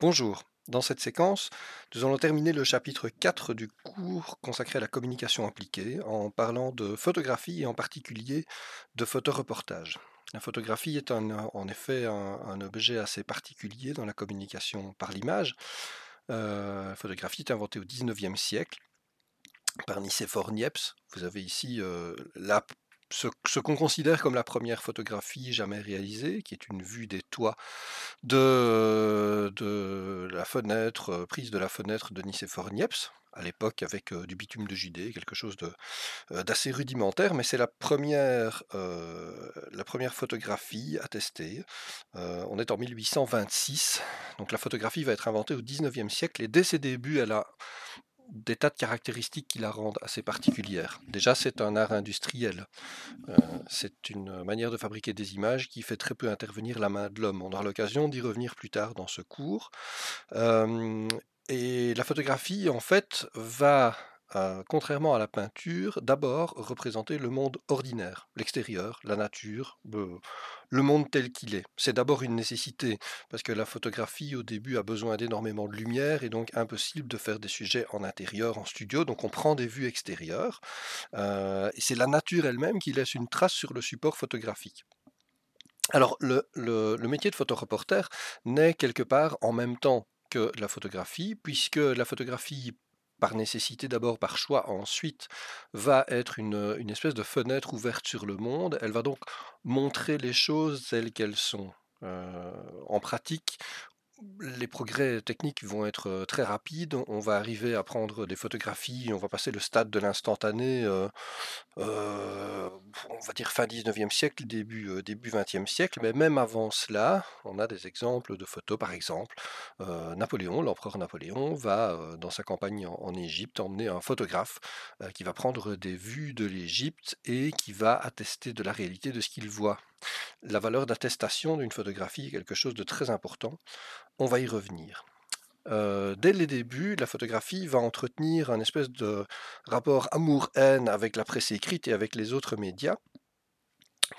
Bonjour. Dans cette séquence, nous allons terminer le chapitre 4 du cours consacré à la communication appliquée en parlant de photographie et en particulier de photoreportage. La photographie est en effet un, objet assez particulier dans la communication par l'image. Euh, la photographie est inventée au 19e siècle par Nicéphore Niepce. Vous avez ici euh, la ce, qu'on considère comme la première photographie jamais réalisée, qui est une vue des toits de, la fenêtre, euh, prise de la fenêtre de Nicéphore Niepce, à l'époque avec euh, du bitume de judée, quelque chose euh, d'assez rudimentaire, mais c'est la, première, la première photographie attestée. on est en 1826, donc la photographie va être inventée au 19e siècle, et dès ses débuts, elle a des tas de caractéristiques qui la rendent assez particulière. Déjà, c'est un art industriel. Euh, c'est une manière de fabriquer des images qui fait très peu intervenir la main de l'homme. On aura l'occasion d'y revenir plus tard dans ce cours. Euh, et la photographie, en fait, va euh, contrairement à la peinture, d'abord représenter le monde ordinaire, l'extérieur, la nature, le monde tel qu'il est. C'est d'abord une nécessité, parce que la photographie au début a besoin d'énormément de lumière et donc impossible de faire des sujets en intérieur, en studio, donc on prend des vues extérieures. Euh, et c'est la nature elle-même qui laisse une trace sur le support photographique. Alors le, le métier de photoreporter naît quelque part en même temps que la photographie, puisque la photographie par nécessité d'abord, par choix ensuite, va être euh, une, espèce de fenêtre ouverte sur le monde. Elle va donc montrer les choses telles qu'elles sont. Euh, en pratique les progrès techniques vont être très rapides. On va arriver à prendre des photographies, on va passer le stade de l'instantané, on va dire fin 19e siècle, début, début 20e siècle. Mais même avant cela, on a des exemples de photos. Par exemple, Napoléon, l'empereur Napoléon, va, dans sa campagne en Égypte, emmener un photographe qui va prendre des vues de l'Égypte et qui va attester de la réalité de ce qu'il voit. La valeur d'attestation d'une photographie est quelque chose de très important. On va y revenir. Euh, dès les débuts, la photographie va entretenir un espèce de rapport amour-haine avec la presse écrite et avec les autres médias.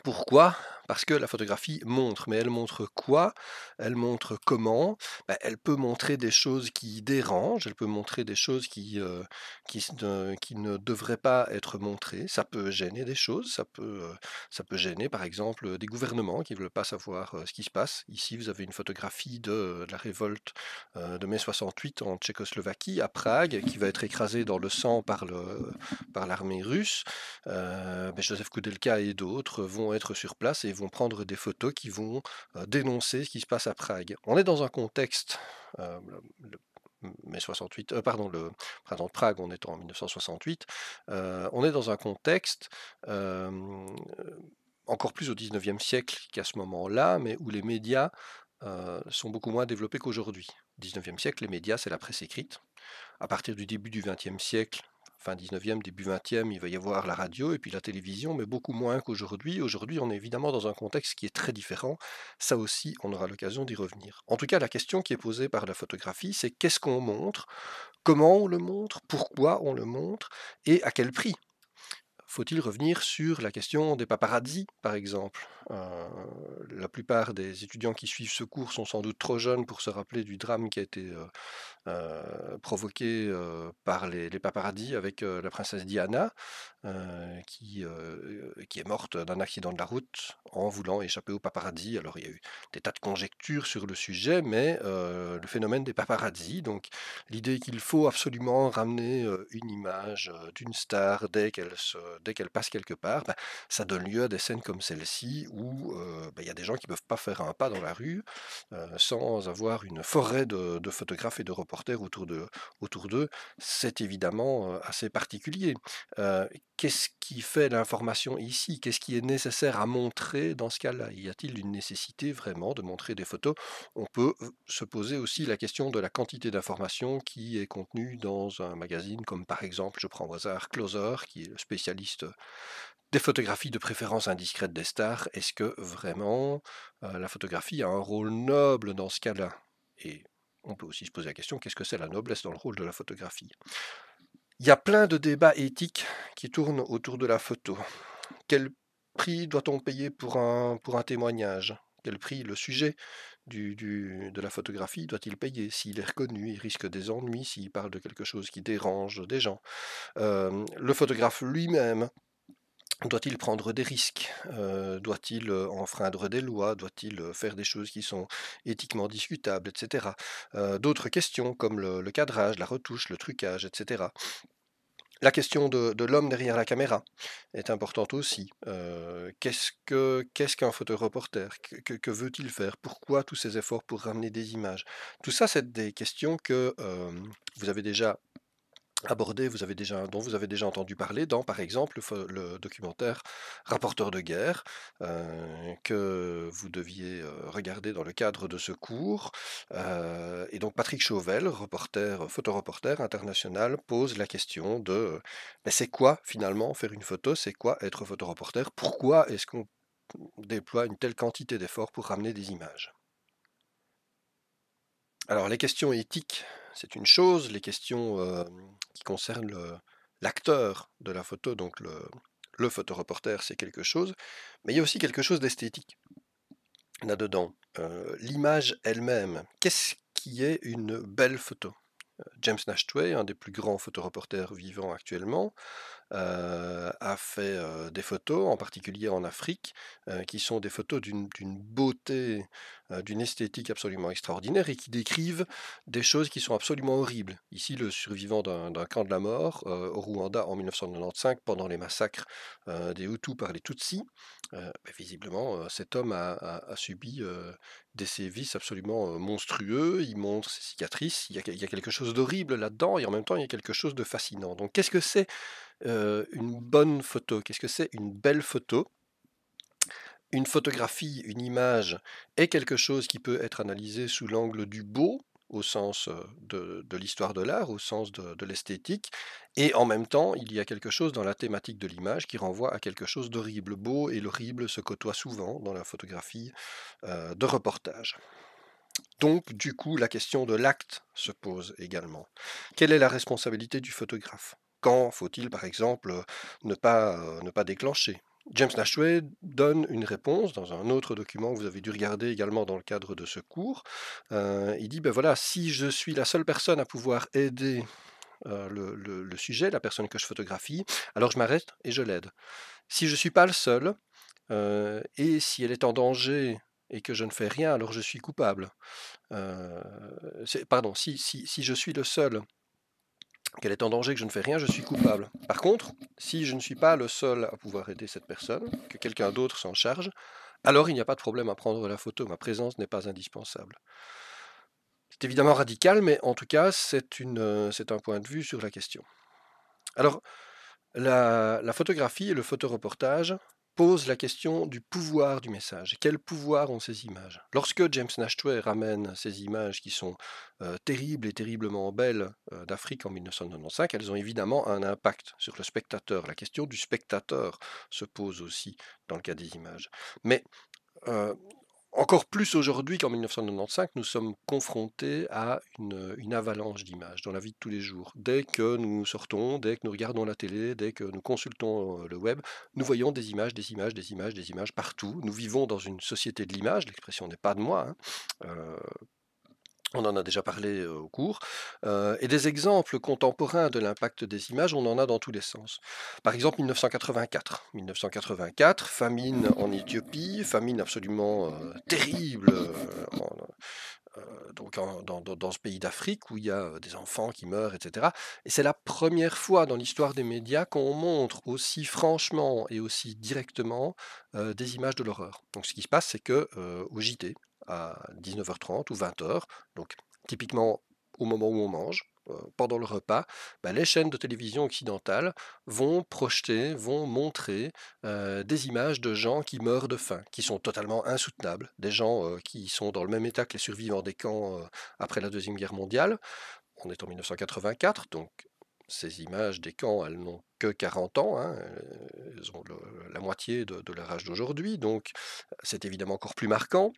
Pourquoi parce que la photographie montre, mais elle montre quoi Elle montre comment bah, Elle peut montrer des choses qui dérangent, elle peut montrer des choses qui, euh, qui, ne, devraient pas être montrées. Ça peut gêner des choses, ça peut, euh, ça peut gêner par exemple des gouvernements qui ne veulent pas savoir euh, ce qui se passe. Ici, vous avez une photographie de, la révolte de mai 68 en Tchécoslovaquie, à Prague, qui va être écrasée dans le sang par l'armée par russe. Joseph Koudelka et d'autres vont être sur place vont prendre des photos qui vont dénoncer ce qui se passe à Prague. On est dans un contexte, le mai 68, pardon, le printemps de Prague, on est en 1968, on est dans un contexte encore plus au 19e siècle qu'à ce moment-là, mais où les médias sont beaucoup moins développés qu'aujourd'hui. 19e siècle, les médias, c'est la presse écrite. À partir du début du 20e siècle, fin 19e, début 20e, il va y avoir la radio et puis la télévision, mais beaucoup moins qu'aujourd'hui. Aujourd'hui, on est évidemment dans un contexte qui est très différent. Ça aussi, on aura l'occasion d'y revenir. En tout cas, la question qui est posée par la photographie, c'est qu'est-ce qu'on montre, comment on le montre, pourquoi on le montre et à quel prix faut-il revenir sur la question des paparazzis, par exemple euh, La plupart des étudiants qui suivent ce cours sont sans doute trop jeunes pour se rappeler du drame qui a été euh, euh, provoquée euh, par les, les paparazzis avec euh, la princesse Diana, qui, qui est morte d'un accident de la route en voulant échapper aux paparazzis. Alors il y a eu des tas de conjectures sur le sujet, mais le phénomène des paparazzis, donc l'idée qu'il faut absolument ramener une image d'une star dès qu'elle dès qu'elle passe quelque part, bah, ça donne lieu à des scènes comme celle-ci où bah, il y a des gens qui ne peuvent pas faire un pas dans la rue sans avoir une forêt de, photographes et de autour d'eux. Autour d'eux, c'est évidemment assez particulier. Qu'est-ce qui fait l'information ici Qu'est-ce qui est nécessaire à montrer dans ce cas-là Y a-t-il une nécessité vraiment de montrer des photos On peut se poser aussi la question de la quantité d'information qui est contenue dans un magazine comme par exemple, je prends au hasard, Closer, qui est le spécialiste des photographies de préférence indiscrètes des stars, est-ce que vraiment la photographie a un rôle noble dans ce cas-là Et on peut aussi se poser la question, qu'est-ce que c'est la noblesse dans le rôle de la photographie Il y a plein de débats éthiques qui tournent autour de la photo. Quel prix doit-on payer pour un, pour un témoignage Quel prix le sujet du, de la photographie doit-il payer S'il est reconnu, il risque des ennuis, s'il parle de quelque chose qui dérange des gens. Euh, le photographe lui-même, doit-il prendre des risques euh, Doit-il euh, enfreindre des lois Doit-il euh, faire des choses qui sont éthiquement discutables, etc. D'autres questions comme le, cadrage, la retouche, le trucage, etc. La question de, l'homme derrière la caméra est importante aussi. Qu'est-ce qu'un photoreporter que veut-il faire Pourquoi tous ces efforts pour ramener des images Tout ça, c'est des questions que vous avez déjà abordé, dont vous avez déjà entendu parler dans, par exemple, le, documentaire Rapporteur de guerre, euh, que vous deviez euh, regarder dans le cadre de ce cours. Euh, et donc Patrick Chauvel, reporter, photoreporter international, pose la question de mais c'est quoi finalement faire une photo C'est quoi être photoreporter Pourquoi est-ce qu'on déploie une telle quantité d'efforts pour ramener des images alors les questions éthiques c'est une chose, les questions euh, qui concernent l'acteur de la photo, donc le, photoreporter, c'est quelque chose, mais il y a aussi quelque chose d'esthétique là-dedans. Euh, l'image elle-même, qu'est-ce qui est une belle photo euh, James Nashtway, un des plus grands photoreporters vivants actuellement, euh, a fait euh, des photos, en particulier en Afrique, euh, qui sont des photos d'une beauté, d'une esthétique absolument extraordinaire et qui décrivent des choses qui sont absolument horribles. Ici, le survivant d'un camp de la mort au Rwanda en 1995 pendant les massacres des Hutus par les Tutsis. Ben, visiblement, cet homme a subi des sévices absolument monstrueux, il montrent ses cicatrices, il y a, quelque chose d'horrible là-dedans, et en même temps il y a quelque chose de fascinant. Donc qu'est-ce que c'est une bonne photo Qu'est-ce que c'est une belle photo Une photographie, une image est quelque chose qui peut être analysé sous l'angle du beau, au sens de, l'histoire de l'art, au sens de, l'esthétique, et en même temps, il y a quelque chose dans la thématique de l'image qui renvoie à quelque chose d'horrible. Beau et l'horrible se côtoie souvent dans la photographie de reportage. Donc, du coup, la question de l'acte se pose également. Quelle est la responsabilité du photographe Quand faut-il, par exemple, ne pas, ne pas déclencher James Nashway donne une réponse dans un autre document que vous avez dû regarder également dans le cadre de ce cours. Euh, il dit, ben voilà, si je suis la seule personne à pouvoir aider euh, le, sujet, la personne que je photographie, alors je m'arrête et je l'aide. Si je ne suis pas le seul, euh, et si elle est en danger et que je ne fais rien, alors je suis coupable. pardon, si, si, si je suis le seul qu'elle est en danger, que je ne fais rien, je suis coupable. Par contre, si je ne suis pas le seul à pouvoir aider cette personne, que quelqu'un d'autre s'en charge, alors il n'y a pas de problème à prendre la photo, ma présence n'est pas indispensable. C'est évidemment radical, mais en tout cas, c'est, euh, un point de vue sur la question. Alors, la, la photographie et le photoreportage pose la question du pouvoir du message. Quel pouvoir ont ces images Lorsque James Nachtwey ramène ces images qui sont terribles et terriblement belles d'Afrique en 1995, elles ont évidemment un impact sur le spectateur. La question du spectateur se pose aussi dans le cas des images. Mais encore plus aujourd'hui qu'en 1995, nous sommes confrontés à une, avalanche d'images dans la vie de tous les jours. Dès que nous sortons, dès que nous regardons la télé, dès que nous consultons euh, le web, nous voyons des images, des images, des images, des images partout. Nous vivons dans une société de l'image, l'expression n'est pas de moi. Hein. Euh, on en a déjà parlé au cours. et des exemples contemporains de l'impact des images, on en a dans tous les sens. Par exemple, 1984. 1984, famine en Éthiopie, famine absolument terrible donc dans, ce pays d'Afrique où il y a des enfants qui meurent, etc. Et c'est la première fois dans l'histoire des médias qu'on montre aussi franchement et aussi directement des images de l'horreur. Donc ce qui se passe, c'est que JT, à 19h30 ou 20h, donc typiquement au moment où on mange, euh, pendant le repas, bah, les chaînes de télévision occidentales vont projeter, vont montrer euh, des images de gens qui meurent de faim, qui sont totalement insoutenables, des gens euh, qui sont dans le même état que les survivants des camps après la Deuxième Guerre mondiale. On est en 1984, donc ces images des camps, elles n'ont que 40 ans, hein, elles ont la moitié de, de leur âge d'aujourd'hui, donc c'est évidemment encore plus marquant.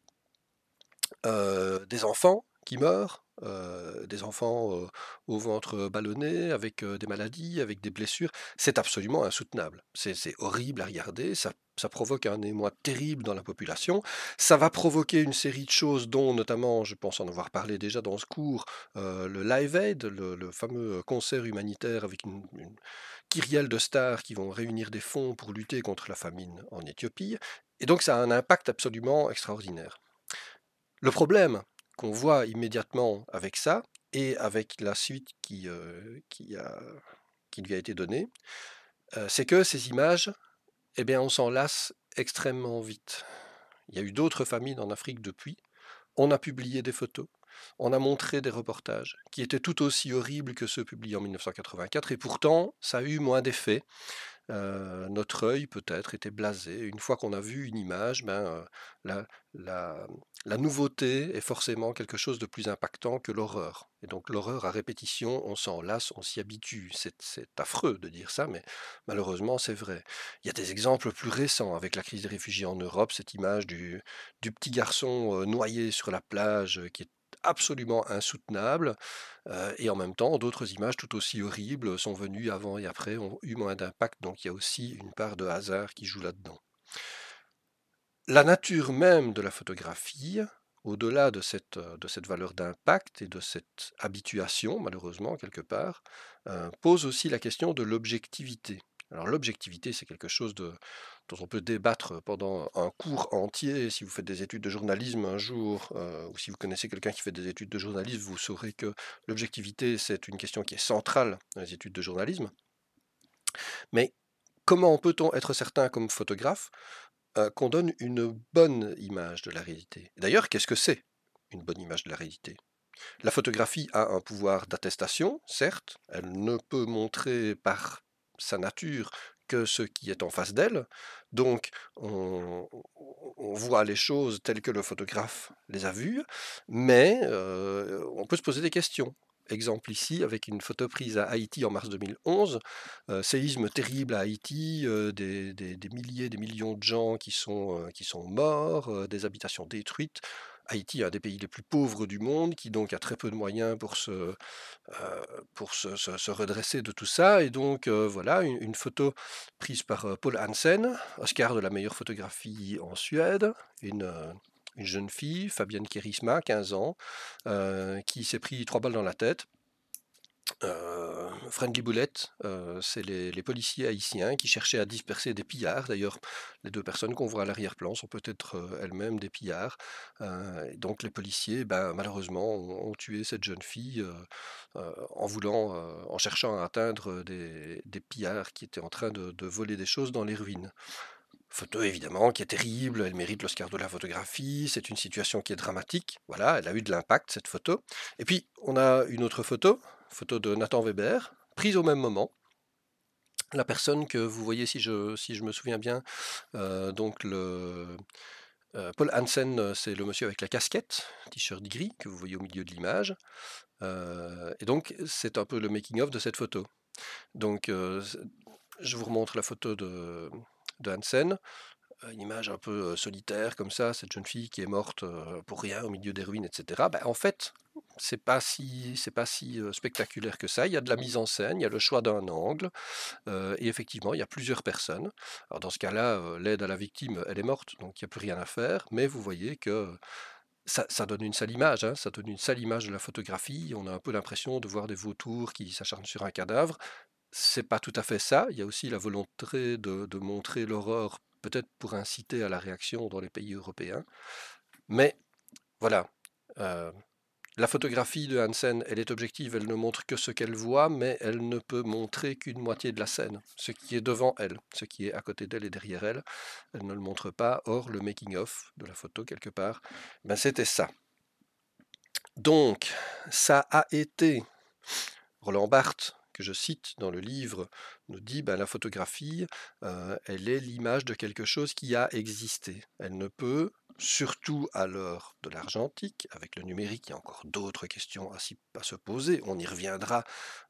Euh, des enfants qui meurent, euh, des enfants euh, au ventre ballonné, avec des maladies, avec des blessures. C'est absolument insoutenable. C'est horrible à regarder, ça, provoque un émoi terrible dans la population, ça va provoquer une série de choses dont notamment, je pense en avoir parlé déjà dans ce cours, le Live Aid, le, fameux concert humanitaire avec une kyrielle de stars qui vont réunir des fonds pour lutter contre la famine en Éthiopie. Et donc ça a un impact absolument extraordinaire. Le problème qu'on voit immédiatement avec ça, et avec la suite qui, euh, qui, a, qui, lui a été donnée, euh, c'est que ces images, eh bien, on s'en lasse extrêmement vite. Il y a eu d'autres famines en Afrique depuis. On a publié des photos, on a montré des reportages qui étaient tout aussi horribles que ceux publiés en 1984, et pourtant, ça a eu moins d'effet notre œil peut-être était blasé. Une fois qu'on a vu une image, ben, la, nouveauté est forcément quelque chose de plus impactant que l'horreur. Et donc l'horreur à répétition, on s'en lasse, on s'y habitue. C'est affreux de dire ça, mais malheureusement c'est vrai. Il y a des exemples plus récents avec la crise des réfugiés en Europe, cette image du, du petit garçon noyé sur la plage qui est absolument insoutenable. et en même temps, d'autres images tout aussi horribles sont venues avant et après, ont eu moins d'impact. Donc il y a aussi une part de hasard qui joue là-dedans. La nature même de la photographie, au-delà de cette, de cette valeur d'impact et de cette habituation, malheureusement, quelque part, pose aussi la question de l'objectivité. Alors l'objectivité, c'est quelque chose de, dont on peut débattre pendant un cours entier. Si vous faites des études de journalisme un jour, euh, ou si vous connaissez quelqu'un qui fait des études de journalisme, vous saurez que l'objectivité, c'est une question qui est centrale dans les études de journalisme. Mais comment peut-on être certain comme photographe euh, qu'on donne une bonne image de la réalité D'ailleurs, qu'est-ce que c'est une bonne image de la réalité la photographie a un pouvoir d'attestation, certes, elle ne peut montrer par sa nature que ce qui est en face d'elle. Donc on, voit les choses telles que le photographe les a vues, mais euh, on peut se poser des questions. Exemple ici, avec une photo prise à Haïti en mars 2011, euh, séisme terrible à Haïti, euh, des, des, milliers, des millions de gens qui sont, qui sont morts, des habitations détruites, Haïti, un des pays les plus pauvres du monde, qui donc a très peu de moyens pour se, euh, pour se, redresser de tout ça. Et donc, euh, voilà, une, photo prise par euh, Paul Hansen, Oscar de la meilleure photographie en Suède, une, une jeune fille, Fabienne Kerisma, 15 ans, qui s'est pris trois balles dans la tête euh, Friendly Bullet, euh, c'est les, policiers haïtiens qui cherchaient à disperser des pillards. D'ailleurs, les deux personnes qu'on voit à l'arrière-plan sont peut-être euh, elles-mêmes des pillards. Euh, donc les policiers, ben, malheureusement, ont, tué cette jeune fille en voulant, en cherchant à atteindre des, pillards qui étaient en train de, de voler des choses dans les ruines photo évidemment qui est terrible, elle mérite l'Oscar de la photographie, c'est une situation qui est dramatique, voilà, elle a eu de l'impact cette photo. Et puis on a une autre photo, photo de Nathan Weber, prise au même moment. La personne que vous voyez, si je, si je me souviens bien, euh, donc le, euh, Paul Hansen, c'est le monsieur avec la casquette, t-shirt gris, que vous voyez au milieu de l'image. Euh, et donc, c'est un peu le making-of de cette photo. Donc, je vous remontre la photo de, de Hansen une image un peu solitaire comme ça, cette jeune fille qui est morte pour rien au milieu des ruines, etc. Bah, en fait, c'est pas si c'est pas si spectaculaire que ça. Il y a de la mise en scène, il y a le choix d'un angle, et effectivement, il y a plusieurs personnes. Alors dans ce cas-là, l'aide à la victime, elle est morte, donc il n'y a plus rien à faire. Mais vous voyez que ça, donne une sale image, hein, ça donne une sale image de la photographie. On a un peu l'impression de voir des vautours qui s'acharnent sur un cadavre. C'est pas tout à fait ça. Il y a aussi la volonté de, de montrer l'horreur peut-être pour inciter à la réaction dans les pays européens. Mais voilà, euh, la photographie de Hansen, elle est objective, elle ne montre que ce qu'elle voit, mais elle ne peut montrer qu'une moitié de la scène, ce qui est devant elle, ce qui est à côté d'elle et derrière elle. Elle ne le montre pas. Or, le making-of de la photo, quelque part, eh ben c'était ça. Donc, ça a été Roland Barthes, que je cite dans le livre nous dit bah, la photographie, euh, elle est l'image de quelque chose qui a existé. Elle ne peut, surtout à l'heure de l'argentique, avec le numérique, il y a encore d'autres questions à, se poser, on y reviendra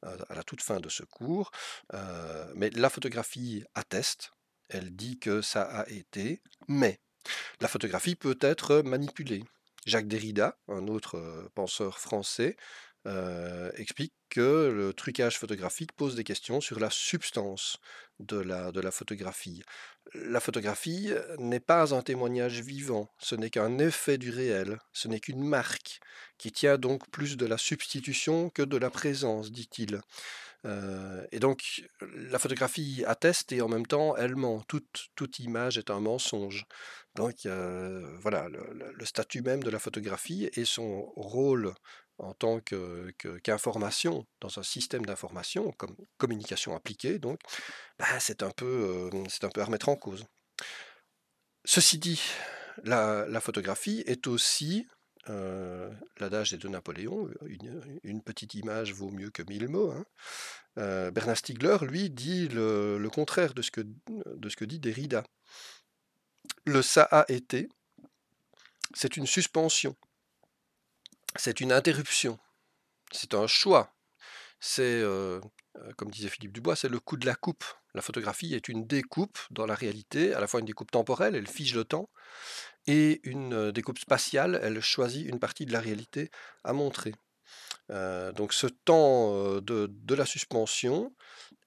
euh, à la toute fin de ce cours, euh, mais la photographie atteste, elle dit que ça a été, mais la photographie peut être manipulée. Jacques Derrida, un autre penseur français, euh, explique que le trucage photographique pose des questions sur la substance de la, de la photographie. La photographie euh, n'est pas un témoignage vivant, ce n'est qu'un effet du réel, ce n'est qu'une marque, qui tient donc plus de la substitution que de la présence, dit-il. Euh, et donc la photographie atteste et en même temps elle ment, toute, toute image est un mensonge. Donc voilà, le, statut même de la photographie et son rôle en tant qu'information, dans un système d'information, comme communication appliquée, donc, bah, c'est un, peu, euh, un peu à remettre en cause. Ceci dit, la, photographie est aussi euh, l'adage des deux Napoléons, une, petite image vaut mieux que mille mots. Hein. Euh, Bernard Stiegler, lui, dit le, le, contraire de ce, que, de ce que dit Derrida. Le ça a été, c'est une suspension c'est une interruption, c'est un choix, c'est, euh, euh, comme disait Philippe Dubois, c'est le coup de la coupe. La photographie est une découpe dans la réalité, à la fois une découpe temporelle, elle fige le temps, et une euh, découpe spatiale, elle choisit une partie de la réalité à montrer. donc ce temps de, la suspension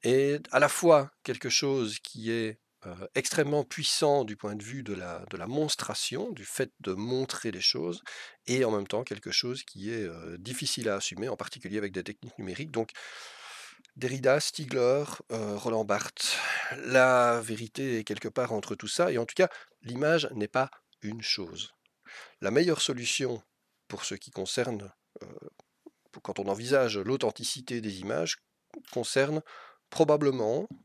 est à la fois quelque chose qui est euh, extrêmement puissant du point de vue de la, de la monstration, du fait de montrer les choses, et en même temps quelque chose qui est euh, difficile à assumer, en particulier avec des techniques numériques. Donc, Derrida, Stigler, euh, Roland Barthes, la vérité est quelque part entre tout ça, et en tout cas, l'image n'est pas une chose. La meilleure solution pour ce qui concerne, quand on envisage l'authenticité des images, concerne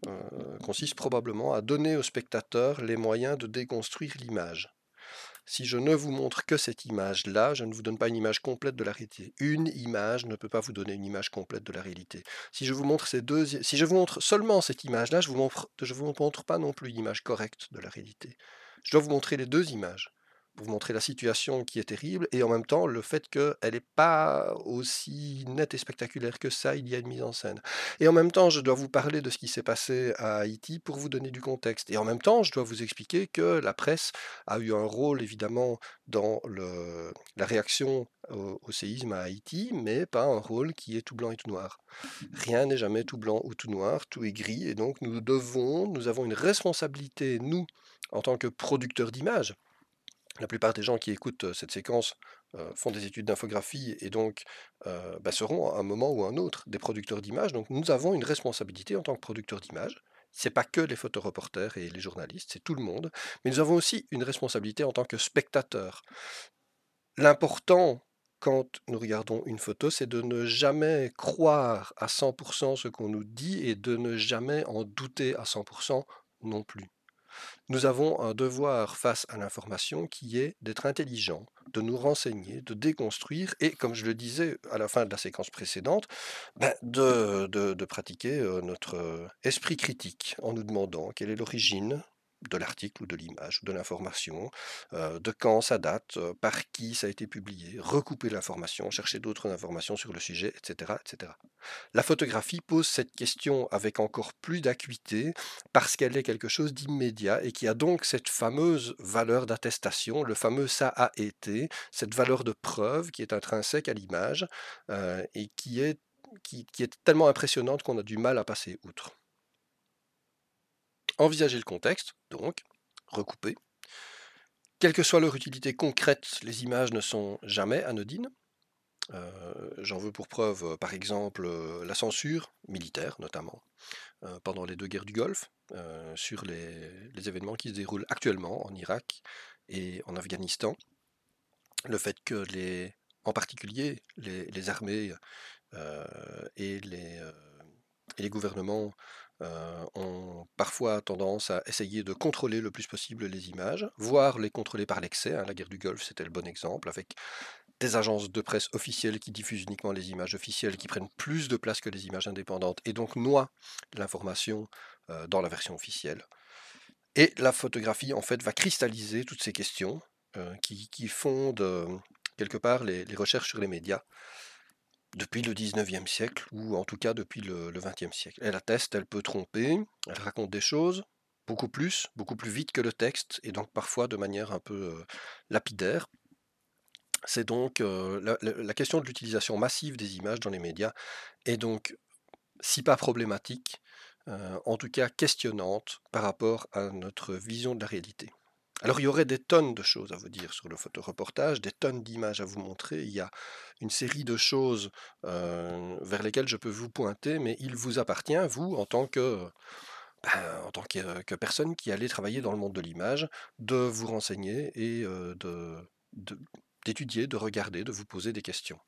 euh, consiste probablement à donner au spectateur les moyens de déconstruire l'image. Si je ne vous montre que cette image-là, je ne vous donne pas une image complète de la réalité. Une image ne peut pas vous donner une image complète de la réalité. Si je vous montre si je vous montre seulement cette image-là, je ne vous montre, pas non plus une image correcte de la réalité. Je dois vous montrer les deux images pour vous montrer la situation qui est terrible, et en même temps le fait qu'elle n'est pas aussi nette et spectaculaire que ça, il y a une mise en scène. Et en même temps, je dois vous parler de ce qui s'est passé à Haïti pour vous donner du contexte. Et en même temps, je dois vous expliquer que la presse a eu un rôle évidemment dans le, la réaction au, au, séisme à Haïti, mais pas un rôle qui est tout blanc et tout noir. Rien n'est jamais tout blanc ou tout noir, tout est gris, et donc nous devons, nous avons une responsabilité, nous, en tant que producteurs d'images, la plupart des gens qui écoutent cette séquence font des études d'infographie et donc bah, seront à un moment ou à un autre des producteurs d'images. Donc nous avons une responsabilité en tant que producteurs d'images. Ce n'est pas que les photoreporters et les journalistes, c'est tout le monde. Mais nous avons aussi une responsabilité en tant que spectateurs. L'important quand nous regardons une photo, c'est de ne jamais croire à 100% ce qu'on nous dit et de ne jamais en douter à 100% non plus. Nous avons un devoir face à l'information qui est d'être intelligent, de nous renseigner, de déconstruire et, comme je le disais à la fin de la séquence précédente, ben, de, pratiquer euh, notre euh, esprit critique en nous demandant quelle est l'origine de l'article ou de l'image ou de l'information, euh, de quand ça date, euh, par qui ça a été publié, recouper l'information, chercher d'autres informations sur le sujet, etc., etc. La photographie pose cette question avec encore plus d'acuité parce qu'elle est quelque chose d'immédiat et qui a donc cette fameuse valeur d'attestation, le fameux ça a été, cette valeur de preuve qui est intrinsèque à l'image euh, et qui est, qui est tellement impressionnante qu'on a du mal à passer outre. Envisager le contexte, donc, recouper. Quelle que soit leur utilité concrète, les images ne sont jamais anodines. Euh, j'en veux pour preuve, euh, par exemple, euh, la censure militaire, notamment, pendant les deux guerres du Golfe, sur les, événements qui se déroulent actuellement en Irak et en Afghanistan. Le fait que, les, en particulier, les, armées et les gouvernements euh, ont parfois tendance à essayer de contrôler le plus possible les images, voire les contrôler par l'excès. Hein. La guerre du Golfe, c'était le bon exemple, avec des agences de presse officielles qui diffusent uniquement les images officielles, qui prennent plus de place que les images indépendantes, et donc noient l'information euh, dans la version officielle. Et la photographie, en fait, va cristalliser toutes ces questions euh, qui, fondent quelque part les recherches sur les médias depuis le 19e siècle, ou en tout cas depuis le, 20e siècle. Elle atteste, elle peut tromper, elle raconte des choses, beaucoup plus, beaucoup plus vite que le texte, et donc parfois de manière un peu euh, lapidaire. C'est donc euh, la, question de l'utilisation massive des images dans les médias est donc, si pas problématique, euh, en tout cas questionnante par rapport à notre vision de la réalité. Alors il y aurait des tonnes de choses à vous dire sur le photoreportage, des tonnes d'images à vous montrer. Il y a une série de choses vers lesquelles je peux vous pointer, mais il vous appartient, vous, en tant que, ben, en tant que, personne qui allait travailler dans le monde de l'image, de vous renseigner et de, d'étudier, de, regarder, de vous poser des questions.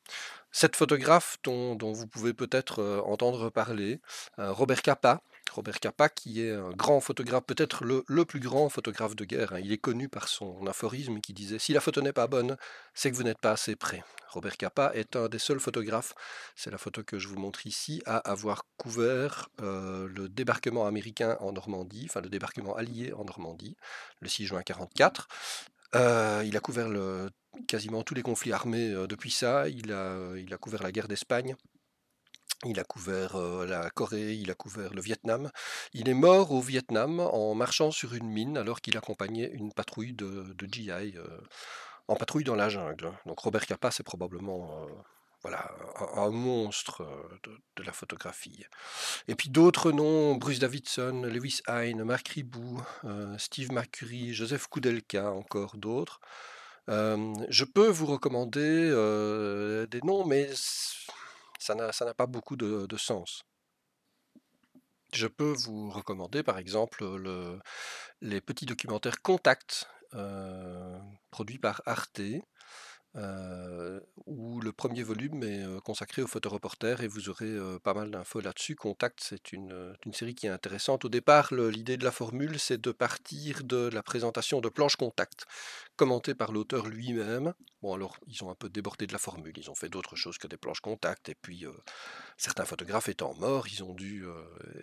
Cette photographe dont, dont vous pouvez peut-être entendre parler, euh, Robert Capa, Robert Capa, qui est un grand photographe, peut-être le, plus grand photographe de guerre. Hein. Il est connu par son aphorisme qui disait Si la photo n'est pas bonne, c'est que vous n'êtes pas assez près. Robert Capa est un des seuls photographes, c'est la photo que je vous montre ici, à avoir couvert euh, le débarquement américain en Normandie, enfin le débarquement allié en Normandie, le 6 juin 1944. Euh, il a couvert quasiment tous les conflits armés euh, depuis ça. Il a, il a couvert la guerre d'Espagne il a couvert la Corée, il a couvert le Vietnam. Il est mort au Vietnam en marchant sur une mine alors qu'il accompagnait une patrouille de, GI, en patrouille dans la jungle. Donc Robert Capa, c'est probablement voilà, un, monstre de, la photographie. Et puis d'autres noms, Bruce Davidson, Lewis Hine, Marc Ribou, Steve McCurry, Joseph Koudelka, encore d'autres. je peux vous recommander des noms, mais ça n'a pas beaucoup de, sens. Je peux vous recommander par exemple les petits documentaires Contact produits par Arte euh, où le premier volume est euh, consacré aux photoreporters et vous aurez euh, pas mal d'infos là-dessus. Contact, c'est une, série qui est intéressante. Au départ, l'idée de la formule, c'est de partir de la présentation de planches Contact, commentées par l'auteur lui-même. Bon, alors, ils ont un peu débordé de la formule, ils ont fait d'autres choses que des planches Contact, et puis, certains photographes étant morts, ils ont, dû,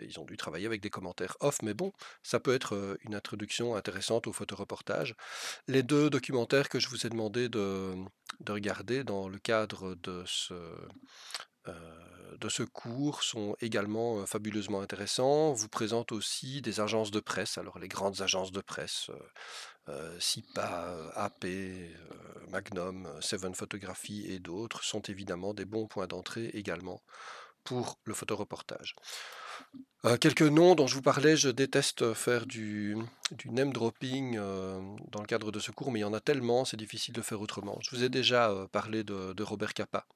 ils ont dû travailler avec des commentaires off, mais bon, ça peut être une introduction intéressante au photoreportage. Les deux documentaires que je vous ai demandé de de regarder dans le cadre de ce, euh, de ce cours sont également euh, fabuleusement intéressants. Vous présente aussi des agences de presse, alors les grandes agences de presse, euh, euh SIPA, AP, Magnum, Seven Photography et d'autres sont évidemment des bons points d'entrée également pour le photoreportage. Euh, quelques noms dont je vous parlais, je déteste faire du, name dropping euh, dans le cadre de ce cours, mais il y en a tellement, c'est difficile de faire autrement. Je vous ai déjà euh, parlé de, Robert Capa.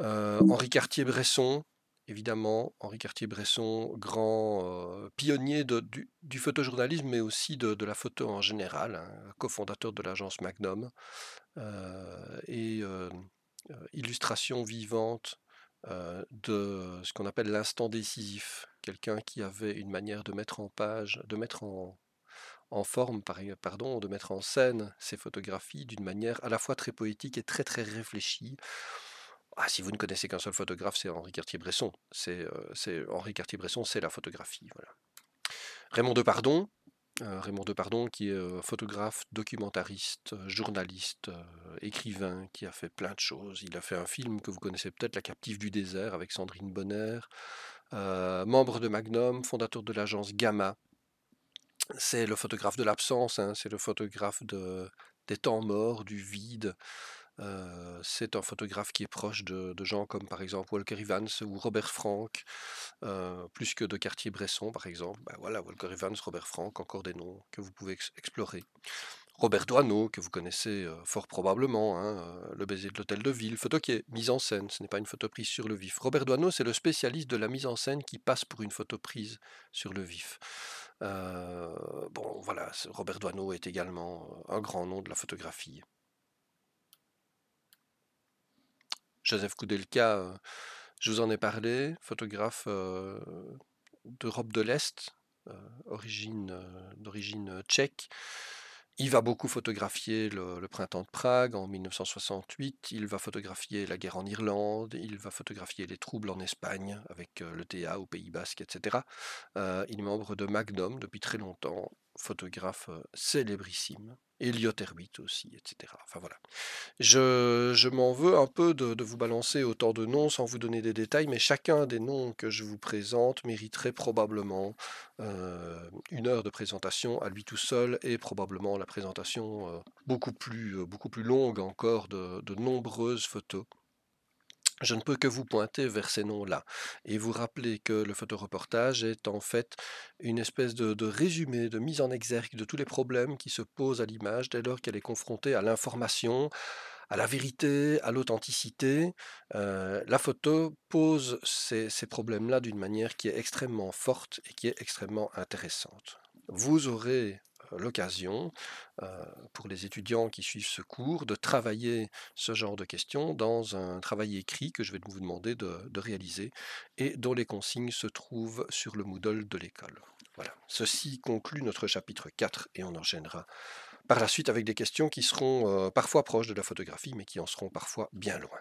Henri Cartier-Bresson, évidemment, Henri Cartier-Bresson, grand pionnier du, photojournalisme, mais aussi de, la photo en général, hein, cofondateur de l'agence Magnum, et illustration vivante euh, de ce qu'on appelle l'instant décisif, quelqu'un qui avait une manière de mettre en page, de mettre en, forme, pardon, de mettre en scène ses photographies d'une manière à la fois très poétique et très très réfléchie. Ah, si vous ne connaissez qu'un seul photographe, c'est Henri Cartier-Bresson. C'est, euh, Henri Cartier-Bresson, c'est la photographie. Voilà. Raymond Depardon, euh, Raymond Depardon, qui est euh, photographe, documentariste, euh, journaliste, écrivain, qui a fait plein de choses. Il a fait un film que vous connaissez peut-être, La captive du désert, avec Sandrine Bonner, membre de Magnum, fondateur de l'agence Gamma. C'est le photographe de l'absence, hein, c'est le photographe des temps morts, du vide. Euh, c'est un photographe qui est proche de, gens comme par exemple Walker Evans ou Robert Frank, euh, plus que de Cartier-Bresson par exemple. Ben voilà, Walker Evans, Robert Frank, encore des noms que vous pouvez explorer. Robert Doisneau, que vous connaissez euh, fort probablement, hein, le baiser de l'hôtel de ville, photo qui est mise en scène, ce n'est pas une photo prise sur le vif. Robert Doisneau, c'est le spécialiste de la mise en scène qui passe pour une photo prise sur le vif. bon, voilà, Robert Doisneau est également un grand nom de la photographie. Joseph Koudelka, euh, je vous en ai parlé, photographe euh, d'Europe de l'Est, euh, origine d'origine tchèque. Il va beaucoup photographier le, printemps de Prague en 1968, il va photographier la guerre en Irlande, il va photographier les troubles en Espagne avec le TA au Pays Basque, etc. il est membre de Magnum depuis très longtemps, photographe célébrissime héliothermite aussi, etc. Enfin voilà. Je, m'en veux un peu de, vous balancer autant de noms sans vous donner des détails, mais chacun des noms que je vous présente mériterait probablement euh, une heure de présentation à lui tout seul et probablement la présentation euh, beaucoup, plus, euh, beaucoup plus longue encore de nombreuses photos. Je ne peux que vous pointer vers ces noms-là et vous rappeler que le photoreportage est en fait une espèce de, résumé, de mise en exergue de tous les problèmes qui se posent à l'image dès lors qu'elle est confrontée à l'information, à la vérité, à l'authenticité. Euh, la photo pose ces, ces problèmes-là d'une manière qui est extrêmement forte et qui est extrêmement intéressante. Vous aurez euh, l'occasion euh, pour les étudiants qui suivent ce cours de travailler ce genre de questions dans un travail écrit que je vais vous demander de, réaliser et dont les consignes se trouvent sur le Moodle de l'école. Voilà. Ceci conclut notre chapitre 4 et on en gênera par la suite avec des questions qui seront euh, parfois proches de la photographie mais qui en seront parfois bien loin.